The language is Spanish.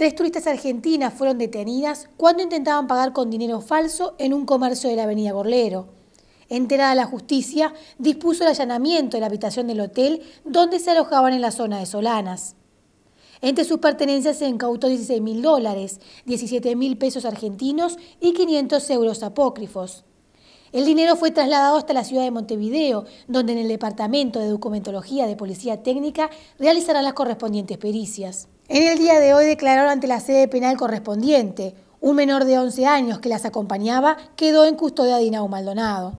Tres turistas argentinas fueron detenidas cuando intentaban pagar con dinero falso en un comercio de la avenida Borlero. Enterada la justicia, dispuso el allanamiento de la habitación del hotel donde se alojaban en la zona de Solanas. Entre sus pertenencias se incautó 16 mil dólares, 17 mil pesos argentinos y 500 euros apócrifos. El dinero fue trasladado hasta la ciudad de Montevideo, donde en el Departamento de Documentología de Policía Técnica realizarán las correspondientes pericias. En el día de hoy declararon ante la sede penal correspondiente. Un menor de 11 años que las acompañaba quedó en custodia de Inau Maldonado.